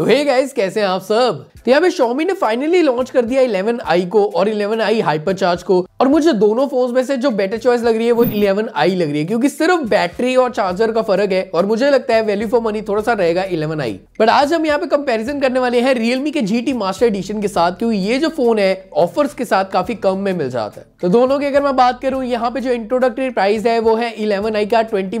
तो hey guys कैसे हैं आप सब तो यहाँ पे Xiaomi ने फाइनली लॉन्च कर दिया 11i को और 11i हाइपर चार्ज को और मुझे दोनों फोन्स में से जो बेटर चॉइस लग रही है वो 11i लग रही है क्योंकि सिर्फ बैटरी और चार्जर का फर्क है और मुझे लगता है वैल्यू फॉर मनी थोड़ा सा रहेगा 11i बट आज हम यहाँ पे कंपैरिजन करने वाले हैं रियलमी के जी मास्टर एडिशन के साथ क्योंकि ये जो फोन है ऑफर्स के साथ काफी कम में मिल जाता है तो दोनों की अगर मैं बात करूं यहाँ पे जो इंट्रोडक्टरी प्राइस है वो है इलेवन का ट्वेंटी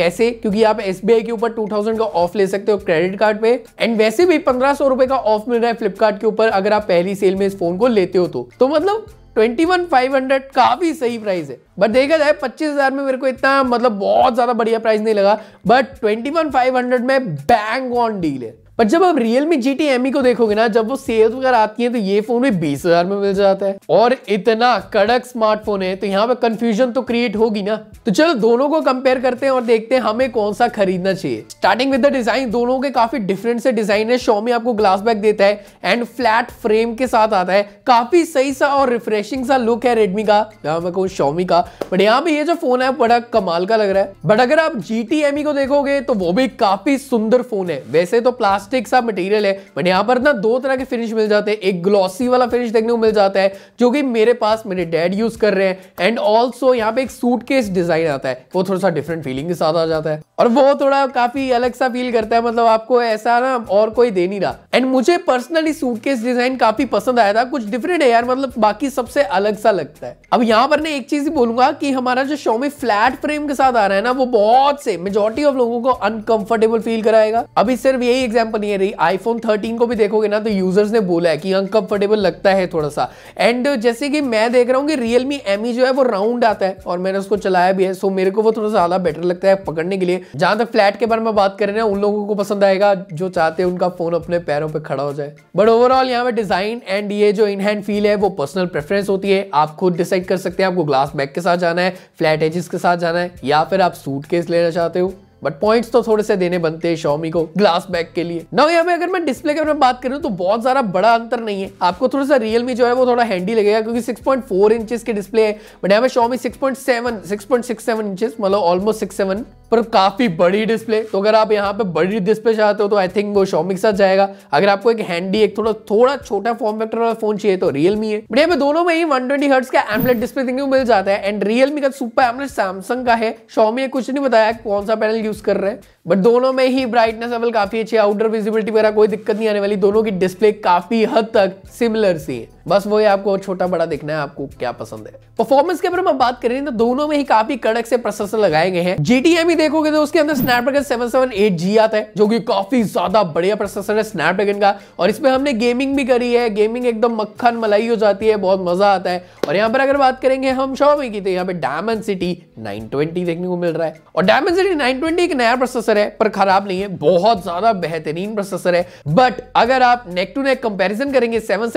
कैसे क्योंकि आप एस के ऊपर टू का ऑफ ले सकते हो क्रेडिट कार्ड पे एंड वैसे भी पंद्रह रुपए का ऑफ मिल रहा है फ्लिपकार्ट के ऊपर अगर आप पहली सेल में इस फोन को लेते हो तो, तो मतलब ट्वेंटी वन फाइव हंड्रेड काफी सही प्राइस है बट देखा जाए पच्चीस हजार में मेरे को इतना मतलब बहुत ज्यादा बढ़िया प्राइस नहीं लगा but twenty one five hundred में बैंग ऑन डील है पर जब आप रियलमी जी टी एम को देखोगे ना जब वो सेल्स वगैरह आती है तो ये फोन भी बीस हजार में मिल जाता है और इतना कड़क स्मार्टफोन है तो यहाँ पे कंफ्यूजन तो क्रिएट होगी ना तो चलो दोनों को कंपेयर करते हैं और देखते हैं हमें कौन सा खरीदना चाहिए स्टार्टिंग विद द डिजाइन दोनों के काफी डिफरेंट से डिजाइन है शोमी आपको ग्लास बैक देता है एंड फ्लैट फ्रेम के साथ आता है काफी सही सा और रिफ्रेशिंग सा लुक है रेडमी का यहाँ पे कहूँ का बट यहाँ पे ये जो फोन है बड़ा कमाल का लग रहा है बट अगर आप जी e को देखोगे तो वो भी काफी सुंदर फोन है वैसे तो प्लास्टिक प्लास्टिक सा मटेरियल है बट यहाँ पर ना दो तरह के फिनिश मिल जाते हैं एक ग्लॉसी वाला फिनिश देखने को मिल जाता है जो कि मेरे पास मेरे डैड यूज कर रहे हैं एंड ऑल्सो यहाँ पे एक सूटकेस डिजाइन आता है वो थोड़ा सा डिफरेंट फीलिंग के साथ आ जाता है और वो थोड़ा काफी अलग सा फील करता है मतलब आपको ऐसा ना और कोई दे नहीं रहा एंड मुझे पर्सनली सूटकेस डिजाइन काफी पसंद आया था कुछ डिफरेंट है यार मतलब बाकी सबसे अलग सा लगता है अब यहाँ पर ना एक चीज बोलूंगा कि हमारा जो शो में फ्लैट फ्रेम के साथ आ रहा है ना वो बहुत से मेजोरिटी ऑफ लोगों को अनकंफर्टेबल फील कराएगा अभी सिर्फ यही एग्जाम्पल नहीं रही आईफोन थर्टीन को भी देखोगे ना तो यूजर्स ने बोला है कि अनकंफर्टेबल लगता है थोड़ा सा एंड जैसे कि मैं देख रहा हूँ कि रियलमी एम e जो है वो राउंड आता है और मैंने उसको चलाया भी है सो मेरे को वो थोड़ा सा ज्यादा बेटर लगता है पकड़ने के लिए जहां तक फ्लैट के बारे में बात करें ना उन लोगों को पसंद आएगा जो चाहते हैं उनका फोन अपने पैरों पे खड़ा हो जाए बट ओवरऑल यहाँ पे डिजाइन एंड ये जो इन हैंड फील है वो पर्सनल प्रेफरेंस होती है आप खुद डिसाइड कर सकते हैं आपको ग्लास बैग के साथ जाना है फ्लैट एजिस के साथ जाना है या फिर आप सूट लेना चाहते हो बट पॉइंट्स तो थोड़े से देने बनते हैं शॉमी को ग्लास बैग के लिए ना यहाँ पे अगर मैं डिस्प्ले के बारे में बात करूँ तो बहुत ज्यादा बड़ा अंतर नहीं है आपको थोड़ा सा रियलमी जो है वो थोड़ा हैंडी लगेगा क्योंकि 6.4 पॉइंट फोर इंचेस के डिस्प्ले है बट यहाँ पे शॉमी 6.7 6.67 इंचेस मतलब ऑलमोस्ट सिक्स सेवन पर काफ़ी बड़ी डिस्प्ले तो अगर आप यहाँ पे बड़ी डिस्प्ले चाहते हो तो आई थिंक वो शॉमिक के साथ जाएगा अगर आपको एक हैंडी एक थोड़ा थोड़ा छोटा फॉर्म फैक्टर वाला फोन चाहिए तो रियलमी है बट यहाँ पे दोनों में ही वन ट्वेंटी हर्ट्स का एमलेट डिस्प्ले देखने को मिल जाता है एंड रियलमी का सुपर एमलेट सैमसंग का है शॉमी कुछ नहीं बताया कौन सा पैनल यूज कर रहे हैं बट दोनों में ही ब्राइटनेस लेवल काफ़ी अच्छी आउटर विजिबिलिटी वगैरह कोई दिक्कत नहीं आने वाली दोनों की डिस्प्ले काफ़ी हद तक सिमिलर सी है बस वही आपको छोटा बड़ा देखना है आपको क्या पसंद है परफॉर्मेंस के बारे में बात करें तो दोनों में ही काफी कड़क से प्रोसेसर लगाए गए हैं जीटीएम ही देखोगे तो उसके अंदर स्नैपड्रैगन जी आता है जो कि काफी ज्यादा बढ़िया प्रोसेसर है स्नैपड्रैगन का और इसमें हमने गेमिंग भी करी है गेमिंग एकदम मक्खन मलाई हो जाती है बहुत मजा आता है और यहाँ पर अगर बात करेंगे हम शॉमी की तो यहाँ पे डायमंड सिटी नाइन देखने को मिल रहा है और डायमंड सिटी नाइन एक नया प्रोसेसर है पर खराब नहीं है बहुत ज्यादा बेहतरीन प्रोसेसर है बट अगर आप नेक टू नेक कंपेरिजन करेंगे सेवन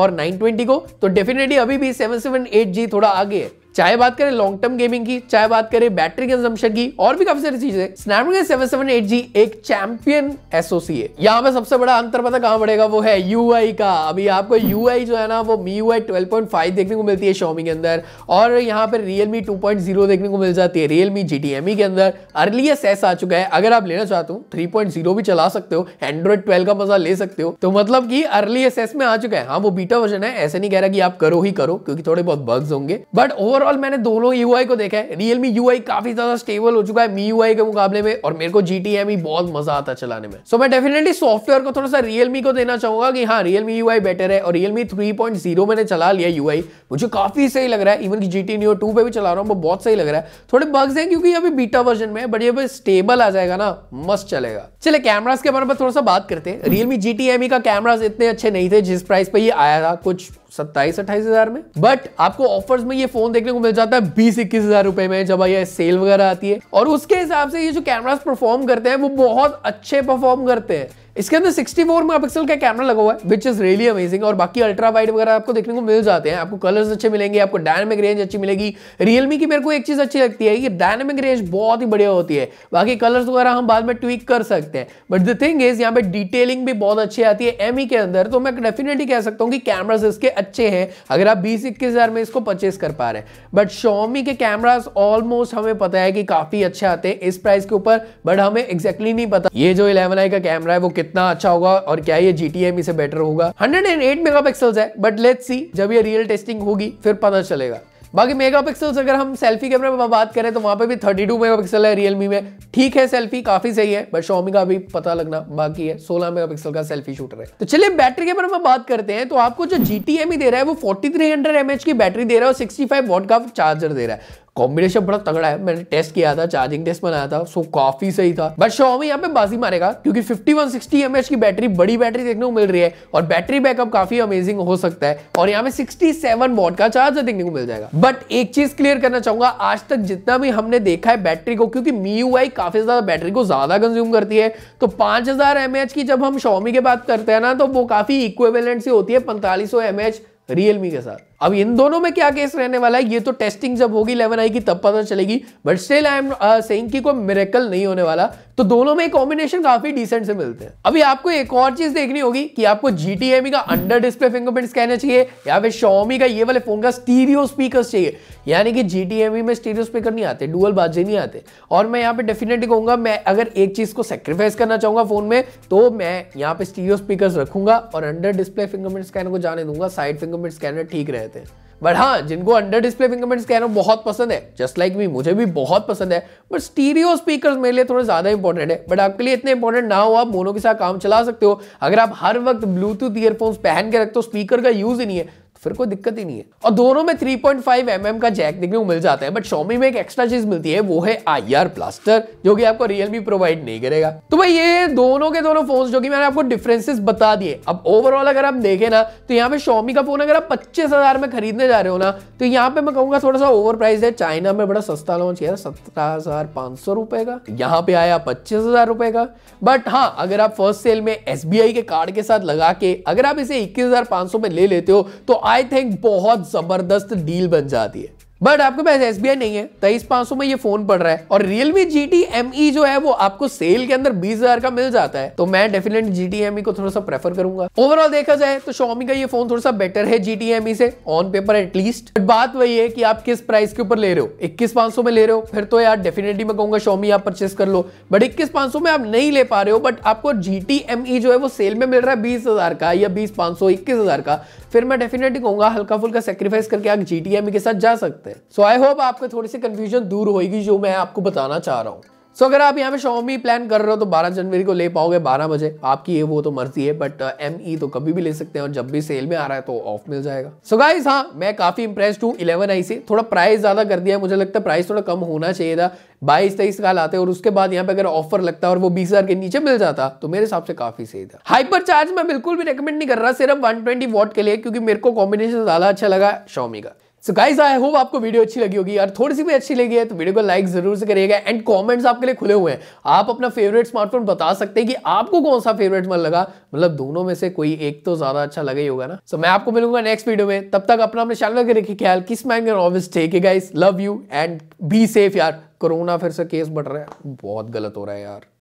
और और 920 को तो डेफिनेटली अभी भी 778G थोड़ा आगे है चाहे बात करें लॉन्ग टर्म गेमिंग की चाहे बात करें बैटरी कंजम्पशन की और भी काफी सारी चीजें स्नैपड्रैगन जी एक चैंपियन एसओसी है यहाँ पे सबसे बड़ा अंतर पता कहाँ पड़ेगा वो है आई का अभी आपको आई जो है ना वो मी पॉइंट फाइव देखने को मिलती है शॉमी के अंदर और यहाँ पे रियलमी टू देखने को मिल जाती है रियलमी ई e के अंदर अर्लीस्ट एस आ चुका है अगर आप लेना चाहते हो जीरो भी चला सकते हो एंड्रॉइड ट्वेल्व का मजा ले सकते हो तो मतलब की अर्ली एस में आ चुका है हाँ वो बीटा वर्जन है ऐसे नहीं कह रहा कि आप करो ही करो क्योंकि थोड़े बहुत बग्स होंगे बट ओवरऑल ओवरऑल मैंने दोनों यू को देखा है रियलमी यू काफी ज्यादा स्टेबल हो चुका है मी यू के मुकाबले में और मेरे को जी एम बहुत मजा आता है चलाने में सो so, मैं डेफिनेटली सॉफ्टवेयर को थोड़ा सा रियलमी को देना चाहूंगा कि हाँ रियलमी यू बेटर है और रियलमी थ्री पॉइंट मैंने चला लिया यू मुझे काफी सही लग रहा है इवन की जी टी न्यू टू पे भी चला रहा हूँ बहुत सही लग रहा है थोड़े बग्स हैं क्योंकि अभी बीटा वर्जन में बट ये स्टेबल आ जाएगा ना मस्त चलेगा चले कैमरास के बारे में थोड़ा सा बात करते हैं Realme G T M E का कैमराज इतने अच्छे नहीं थे जिस प्राइस पे ये आया था कुछ सत्ताईस अट्ठाईस हजार में बट आपको ऑफर्स में ये फोन देखने को मिल जाता है बीस इक्कीस हजार रुपए में जब ये सेल वगैरह आती है और उसके हिसाब से ये जो कैमरास परफॉर्म करते हैं वो बहुत अच्छे परफॉर्म करते हैं इसके अंदर 64 फोर मेगापिक्सल का कैमरा लगा हुआ है विच इज रियली अमेजिंग और बाकी अल्ट्रा वाइड वगैरह आपको देखने को मिल जाते हैं आपको कलर्स अच्छे मिलेंगे आपको डायनेमिक रेंज अच्छी मिलेगी रियलमी की मेरे को एक चीज अच्छी लगती है कि डायनेमिक रेंज बहुत ही बढ़िया होती है बाकी कलर्स वगैरह हम बाद में ट्विक कर सकते हैं बट द थिंग इज यहाँ पे डिटेलिंग भी बहुत अच्छी आती है एम e के अंदर तो मैं डेफिनेटली कह सकता हूँ कि कैमराज इसके अच्छे हैं अगर आप बीस इक्कीस में इसको परचेस कर पा रहे हैं बट शोमी के कैमराज ऑलमोस्ट हमें पता है कि काफी अच्छे आते हैं इस प्राइस के ऊपर बट हमें एक्जैक्टली नहीं पता ये जो इलेवन आई का कैमरा है वो कितना अच्छा होगा और क्या ये GTM से बेटर होगा 108 मेगापिक्सल्स है बट लेट्स सी जब ये रियल टेस्टिंग होगी फिर पता चलेगा बाकी मेगापिक्सल्स अगर हम सेल्फी कैमरे में बात करें तो वहाँ पे भी 32 मेगापिक्सल है रियलमी में ठीक है सेल्फी काफी सही है बट शॉमी का भी पता लगना बाकी है 16 मेगापिक्सल का सेल्फी शूटर है तो चलिए बैटरी कैमरे में बात करते हैं तो आपको जो जी ही दे रहा है वो 4300 थ्री की बैटरी दे रहा है और सिक्सटी फाइव का चार्जर दे रहा है कॉम्बिनेशन बड़ा तगड़ा है मैंने टेस्ट किया था चार्जिंग टेस्ट बनाया था सो काफी सही था बट में यहाँ पे बाजी मारेगा क्योंकि 5160 वन की बैटरी बड़ी बैटरी देखने को मिल रही है और बैटरी बैकअप काफी अमेजिंग हो सकता है और यहाँ पे 67 सेवन का चार्जर देखने को मिल जाएगा बट एक चीज क्लियर करना चाहूंगा आज तक जितना भी हमने देखा है बैटरी को क्योंकि मी काफी ज्यादा बैटरी को ज्यादा कंज्यूम करती है तो 5000 एमएच की जब हम शॉमी की बात करते हैं ना तो वो काफी इक्वेबलेंट सी होती है 4500 mAh रियलमी के साथ अब इन दोनों में क्या केस रहने वाला है ये तो टेस्टिंग जब होगी इलेवन आई की तब पता चलेगी but still I am saying कि कोई मेरेकल नहीं होने वाला तो दोनों में कॉम्बिनेशन काफी डिसेंट से मिलते हैं अभी आपको एक और चीज देखनी होगी कि आपको जीटीएम e का अंडर डिस्प्ले फिंगरप्रिंट स्कैनर चाहिए या फिर शॉमी का ये वाले फोन का स्टीरियो स्पीकर चाहिए यानी कि जीटीएम e में स्टीरियो स्पीकर नहीं आते डुअल बाजे नहीं आते और मैं यहाँ पे डेफिनेटली कहूंगा मैं अगर एक चीज को सेक्रीफाइस करना चाहूंगा फोन में तो मैं यहाँ पे स्टीरियो स्पीकर रखूंगा और अंडर डिस्प्ले फिंगरप्रिंट स्कैनर को जाने दूंगा साइड फिंगरप्रिंट स्कैनर ठीक रहे देते हैं बट हाँ जिनको अंडर डिस्प्ले फिंगरप्रिंट स्कैनर बहुत पसंद है जस्ट लाइक मी मुझे भी बहुत पसंद है बट स्टीरियो स्पीकर मेरे लिए थोड़े ज़्यादा इंपॉर्टेंट है बट आपके लिए इतने इंपॉर्टेंट ना हो आप मोनो के साथ काम चला सकते हो अगर आप हर वक्त ब्लूटूथ ईयरफोन्स पहन के रखते हो स्पीकर का यूज़ ही नहीं है फिर कोई दिक्कत ही नहीं है और दोनों में 3.5 पॉइंट mm का जैक देखने को मिल जाता है बट शॉमी में एक एक्स्ट्रा चीज मिलती है वो है आई प्लास्टर जो कि आपको रियलमी प्रोवाइड नहीं करेगा तो भाई ये दोनों के दोनों फोन जो कि मैंने आपको डिफरेंसेस बता दिए अब ओवरऑल अगर आप देखें ना तो यहाँ पे शॉमी का फोन अगर आप पच्चीस में खरीदने जा रहे हो ना तो यहाँ पे मैं कहूंगा थोड़ा सा ओवर है चाइना में बड़ा सस्ता लॉन्च किया सत्रह रुपए का यहाँ पे आया पच्चीस रुपए का बट हाँ अगर आप फर्स्ट सेल में एस के कार्ड के साथ लगा के अगर आप इसे इक्कीस हजार में ले लेते हो तो आई थिंक बहुत जबरदस्त डील बन जाती है बट आपके पास एस नहीं है तेईस पांच सौ में ये फोन पड़ रहा है और Realme G T M E जो है वो आपको सेल के अंदर बीस हजार का मिल जाता है तो मैं definitely G T M E को थोड़ा सा प्रेफर करूंगा ओवरऑल देखा जाए तो शॉमी का ये फोन थोड़ा सा बेटर है जी टी एम ई से ऑन पेपर एटलीस्ट बट बात वही है कि आप किस प्राइस के ऊपर ले रहे हो इक्कीस पांच सौ में ले रहे हो फिर तो यार डेफिनेटली मैं कहूंगा शॉमी आप परचेस कर लो बट इक्कीस पांच सौ में आप नहीं ले पा रहे हो बट आपको जी टी एम ई जो है वो सेल में मिल रहा है बीस हजार का या बीस पांच सौ इक्कीस हजार का फिर मैं डेफिनेटली कहूंगा हल्का फुल्का सेक्रीफाइस करके आप जी टी एम ई के साथ जा सकते हैं हैं सो आई होप आपको थोड़ी सी कन्फ्यूजन दूर होगी जो मैं आपको बताना चाह रहा हूँ सो so, अगर आप यहाँ पे शॉमी प्लान कर रहे हो तो 12 जनवरी को ले पाओगे 12 बजे आपकी ये वो तो मर्जी है बट एम ई तो कभी भी ले सकते हैं और जब भी सेल में आ रहा है तो ऑफ मिल जाएगा सो so, गाइस हाँ मैं काफी इंप्रेस्ड हूँ इलेवन आई से थोड़ा प्राइस ज्यादा कर दिया है मुझे लगता है प्राइस थोड़ा कम होना चाहिए था बाईस तेईस का लाते और उसके बाद यहाँ पे अगर ऑफर लगता और वो बीस के नीचे मिल जाता तो मेरे हिसाब से काफी सही था हाइपर चार्ज मैं बिल्कुल भी रिकमेंड नहीं कर रहा सिर्फ वन ट्वेंटी के लिए क्योंकि मेरे को कॉम्बिनेशन ज्यादा अच्छा लगा शॉमी का सो गाइज आई होप आपको वीडियो अच्छी लगी होगी यार थोड़ी सी भी अच्छी लगी है तो वीडियो को लाइक जरूर से करिएगा एंड कमेंट्स आपके लिए खुले हुए हैं आप अपना फेवरेट स्मार्टफोन बता सकते हैं कि आपको कौन सा फेवरेट मन लगा मतलब दोनों में से कोई एक तो ज्यादा अच्छा लगा ही होगा ना सो so, मैं आपको मिलूंगा नेक्स्ट वीडियो में तब तक अपना अपने चैनल के रखे ख्याल किस मैंग ऑफिस tech guys love you and be safe यार कोरोना फिर से केस बढ़ रहा है बहुत गलत हो रहा है यार